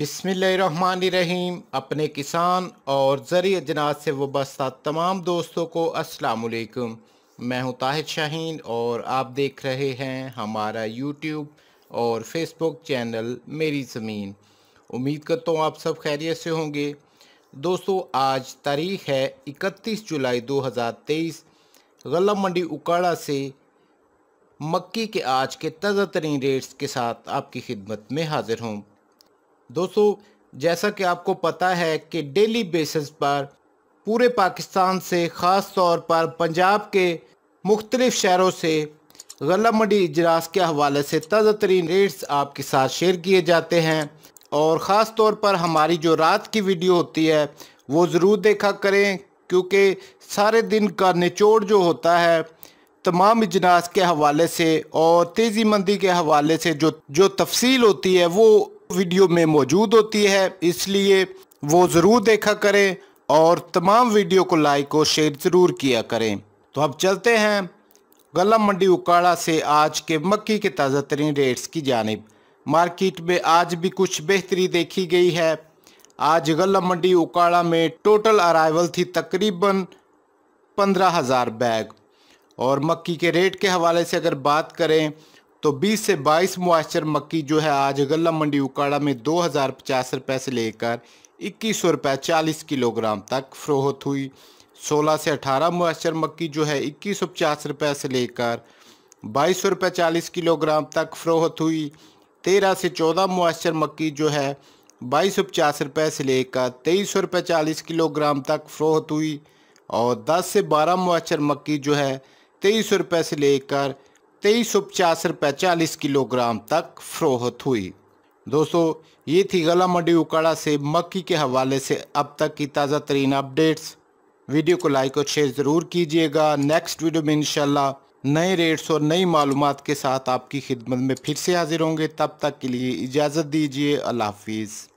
बिसमीम अपने किसान और ज़रिए जनात से वस्ता तमाम दोस्तों को असलकुम मैं हूं ताहिर शाहीन और आप देख रहे हैं हमारा यूट्यूब और फेसबुक चैनल मेरी ज़मीन उम्मीद करता हूं आप सब खैरियत से होंगे दोस्तों आज तारीख़ है 31 जुलाई 2023 गला मंडी उकाड़ा से मक्की के आज के ताज़ा तरीन रेट्स के साथ आपकी खिदमत में हाज़िर हूँ दोस्तों जैसा कि आपको पता है कि डेली बेसिस पर पूरे पाकिस्तान से ख़ास तौर पर पंजाब के मुख्तलिफ़ शहरों से गला मंडी इजलास के हवाले से ताज़ा तरीन रेट्स आपके साथ शेयर किए जाते हैं और ख़ास तौर पर हमारी जो रात की वीडियो होती है वो ज़रूर देखा करें क्योंकि सारे दिन का निचोड़ जो होता है तमाम इजलास के हवाले से और तेज़ी मंदी के हवाले से जो जो तफसील होती है वो वीडियो में मौजूद होती है इसलिए वो ज़रूर देखा करें और तमाम वीडियो को लाइक और शेयर ज़रूर किया करें तो अब चलते हैं गला मंडी उकाड़ा से आज के मक्की के ताज़ा तरीन रेट्स की जानब मार्केट में आज भी कुछ बेहतरी देखी गई है आज गला मंडी उकाड़ा में टोटल अराइवल थी तकरीबन पंद्रह हज़ार बैग और मक्की के रेट के हवाले से अगर बात करें तो 20 से 22 मुआशर मक्की जो है आज गला मंडी उकाड़ा में दो हज़ार पचास रुपये से लेकर इक्कीस सौ रुपये चालीस किलोग्राम तक फ़रोहत हुई 16 से 18 मुआशर मक्की जो है इक्कीस सौ पचास रुपये से लेकर बाईस सौ रुपये चालीस किलोग्राम तक फ़रोहत हुई तेरह से चौदह मुआशर मक्की जो है बाईस सौ पचास रुपये से लेकर तेईस सौ रुपये चालीस किलोग्राम तक फ़रोहत हुई और दस से बारह मुआशर मक्की जो है तेईस सौ रुपये से लेकर तेईस सौ किलोग्राम तक फरोहत हुई दोस्तों ये थी गला मंडी उकाड़ा से मक्की के हवाले से अब तक की ताज़ा तरीन अपडेट्स वीडियो को लाइक और शेयर ज़रूर कीजिएगा नेक्स्ट वीडियो में इनशाला नए रेट्स और नई मालूम के साथ आपकी खिदमत में फिर से हाजिर होंगे तब तक के लिए इजाज़त दीजिए अल्लाह हाफिज़